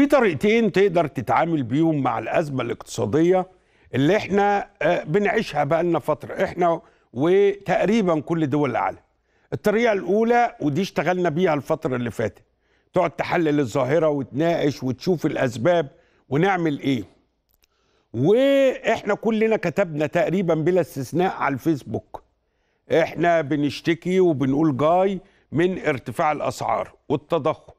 في طريقتين تقدر تتعامل بيهم مع الأزمة الاقتصادية اللي احنا آه، بنعيشها بقالنا فترة احنا وتقريبا كل دول العالم الطريقة الأولى ودي اشتغلنا بيها الفترة اللي فاتت تقعد تحلل الظاهرة وتناقش وتشوف الأسباب ونعمل إيه وإحنا كلنا كتبنا تقريبا بلا استثناء على الفيسبوك احنا بنشتكي وبنقول جاي من ارتفاع الأسعار والتضخم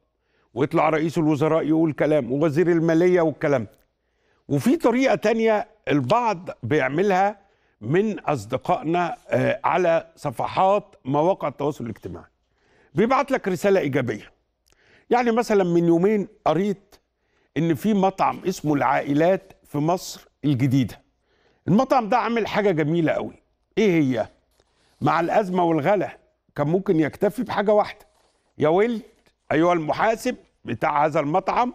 ويطلع رئيس الوزراء يقول كلام ووزير المالية والكلام وفي طريقة تانية البعض بيعملها من أصدقائنا آه، على صفحات مواقع التواصل الاجتماعي بيبعت لك رسالة إيجابية يعني مثلا من يومين قريت إن في مطعم اسمه العائلات في مصر الجديدة المطعم ده عامل حاجة جميلة قوي إيه هي؟ مع الأزمة والغلا كان ممكن يكتفي بحاجة واحدة يا ويل أيها المحاسب بتاع هذا المطعم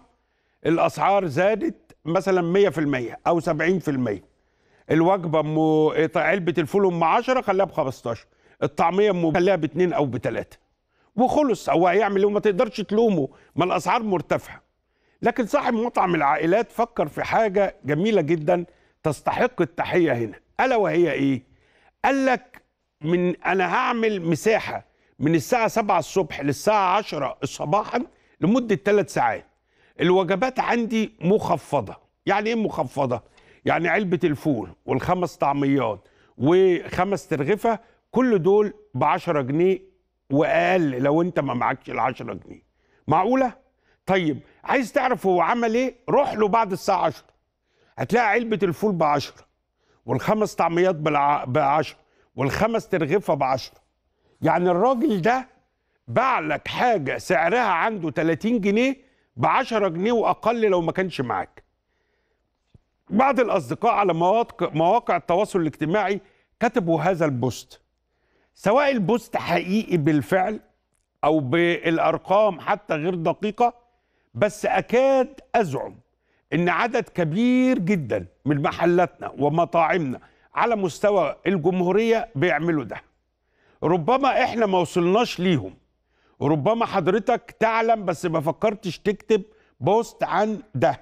الأسعار زادت مثلا 100% أو 70% الوجبة مو علبة الفول أم 10 خليها ب 15 الطعمية أم خليها باتنين أو بتلاتة وخلص هو هيعمل ايه وما تقدرش تلومه ما الأسعار مرتفعة لكن صاحب مطعم العائلات فكر في حاجة جميلة جدا تستحق التحية هنا ألا وهي إيه؟ قال لك من أنا هعمل مساحة من الساعة 7 الصبح للساعة 10 صباحا لمدة 3 ساعات الوجبات عندي مخفضة يعني ايه مخفضة؟ يعني علبة الفول والخمس طعميات وخمس ترغفة كل دول ب 10 جنيه وأقل لو أنت ما معكش ال 10 جنيه معقولة؟ طيب عايز تعرف هو عمل ايه؟ روح له بعد الساعة 10 هتلاقي علبة الفول ب 10 والخمس طعميات ب 10 والخمس ترغفة ب 10 يعني الراجل ده باع لك حاجه سعرها عنده 30 جنيه ب 10 جنيه واقل لو ما كانش معاك. بعض الاصدقاء على مواقع مواقع التواصل الاجتماعي كتبوا هذا البوست. سواء البوست حقيقي بالفعل او بالارقام حتى غير دقيقه بس اكاد ازعم ان عدد كبير جدا من محلاتنا ومطاعمنا على مستوى الجمهوريه بيعملوا ده. ربما احنا ما وصلناش ليهم ربما حضرتك تعلم بس ما فكرتش تكتب بوست عن ده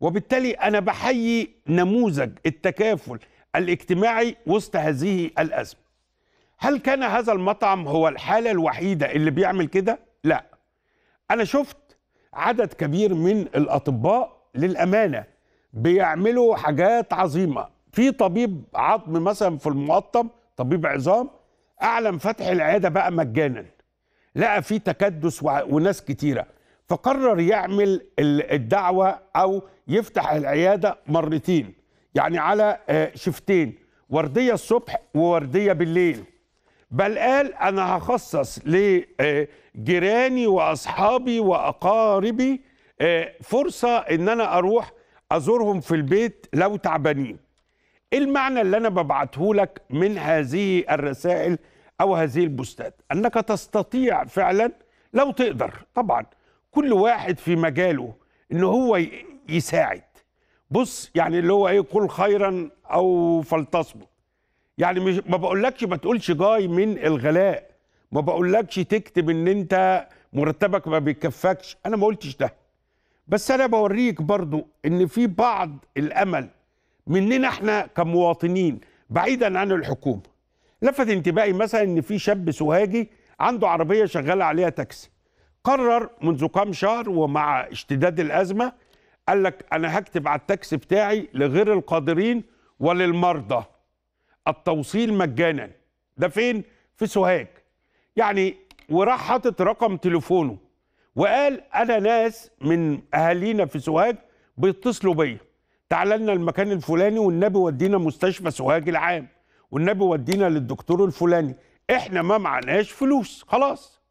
وبالتالي انا بحيي نموذج التكافل الاجتماعي وسط هذه الازمه هل كان هذا المطعم هو الحاله الوحيده اللي بيعمل كده لا انا شفت عدد كبير من الاطباء للامانه بيعملوا حاجات عظيمه في طبيب عظم مثلا في المقطم طبيب عظام اعلن فتح العياده بقى مجانا لقى في تكدس وناس كتيره فقرر يعمل الدعوه او يفتح العياده مرتين يعني على آه، شفتين ورديه الصبح وورديه بالليل بل قال انا هخصص لجيراني آه، واصحابي واقاربي آه، فرصه ان انا اروح ازورهم في البيت لو تعبانين ايه المعنى اللي انا ببعته لك من هذه الرسائل او هذه البوستات انك تستطيع فعلا لو تقدر طبعا كل واحد في مجاله ان هو يساعد بص يعني اللي هو ايه قل خيرا او فلتصمت يعني مش ما بقولكش ما تقولش جاي من الغلاء ما بقولكش تكتب ان انت مرتبك ما بيكفكش انا ما قلتش ده بس انا بوريك برضو ان في بعض الامل مننا احنا كمواطنين بعيدا عن الحكومه لفت انتباهي مثلا ان في شاب سوهاجي عنده عربيه شغاله عليها تاكسي قرر منذ كام شهر ومع اشتداد الازمه قال لك انا هكتب على التاكسي بتاعي لغير القادرين وللمرضى التوصيل مجانا ده فين في سوهاج يعني وراح حاطط رقم تليفونه وقال انا ناس من اهالينا في سوهاج بيتصلوا بيا تعال لنا المكان الفلاني والنبي ودينا مستشفى سوهاج العام والنبي ودينا للدكتور الفلاني احنا ما معناش فلوس خلاص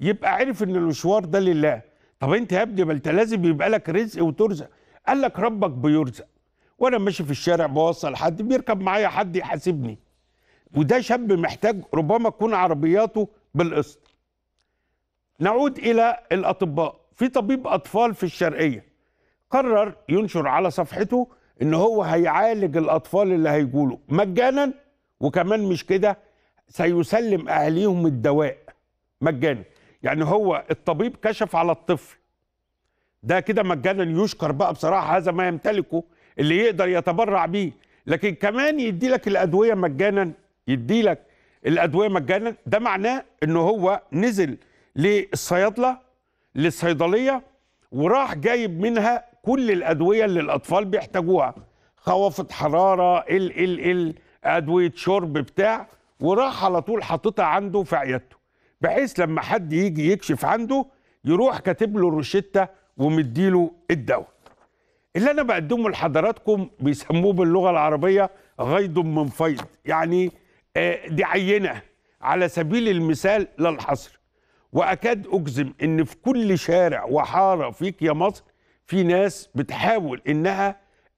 يبقى عرف ان المشوار ده لله طب انت يا ابني ما انت لازم يبقى لك رزق وترزق قال لك ربك بيرزق وانا ماشي في الشارع بوصل حد بيركب معايا حد يحاسبني وده شاب محتاج ربما تكون عربياته بالقسط نعود الى الاطباء في طبيب اطفال في الشرقيه قرر ينشر على صفحته ان هو هيعالج الاطفال اللي هيجوا مجانا وكمان مش كده سيسلم اهاليهم الدواء مجانا يعني هو الطبيب كشف على الطفل ده كده مجانا يشكر بقى بصراحه هذا ما يمتلكه اللي يقدر يتبرع بيه لكن كمان يدي لك الادويه مجانا يدي لك الادويه مجانا ده معناه ان هو نزل للصيادله للصيدليه وراح جايب منها كل الادويه اللي الاطفال بيحتاجوها خوافض حراره ال ال ال ادويه شرب بتاع وراح على طول حاططها عنده في عيادته بحيث لما حد يجي يكشف عنده يروح كاتب له روشته ومديله الدواء اللي انا بقدمه لحضراتكم بيسموه باللغه العربيه غيض من فيض يعني آه، دي عينه على سبيل المثال للحصر واكاد اجزم ان في كل شارع وحاره فيك يا مصر في ناس بتحاول انها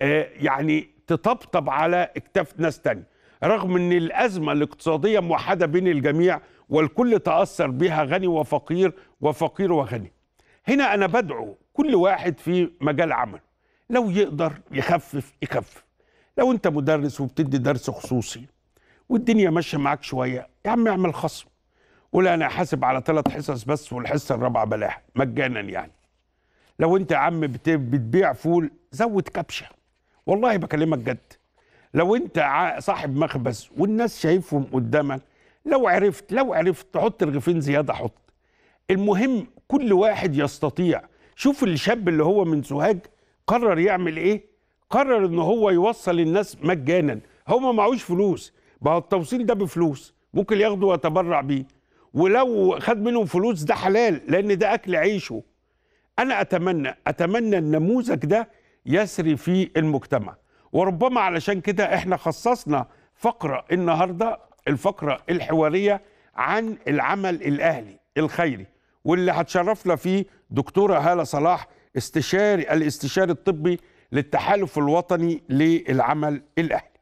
آه، يعني تطبطب على اكتاف ناس تانية رغم ان الازمه الاقتصاديه موحده بين الجميع والكل تاثر بها غني وفقير وفقير وغني هنا انا بدعو كل واحد في مجال عمله لو يقدر يخفف يخفف لو انت مدرس وبتدي درس خصوصي والدنيا ماشيه معاك شويه يا عم اعمل خصم قول انا حاسب على ثلاث حصص بس والحصه الرابعه بلاها مجانا يعني لو انت يا عم بتبيع فول زود كبشه والله بكلمك جد لو انت صاحب مخبز والناس شايفهم قدامك لو عرفت لو عرفت تحط رغيفين زياده حط المهم كل واحد يستطيع شوف الشاب اللي هو من سوهاج قرر يعمل ايه قرر ان هو يوصل الناس مجانا هو معهوش فلوس بقى التوصيل ده بفلوس ممكن ياخده ويتبرع بيه ولو خد منهم فلوس ده حلال لان ده اكل عيشه أنا أتمنى أتمنى النموذج ده يسري في المجتمع وربما علشان كده احنا خصصنا فقرة النهاردة الفقرة الحوارية عن العمل الأهلي الخيري واللي هتشرفنا فيه دكتورة هالة صلاح استشاري الاستشاري الطبي للتحالف الوطني للعمل الأهلي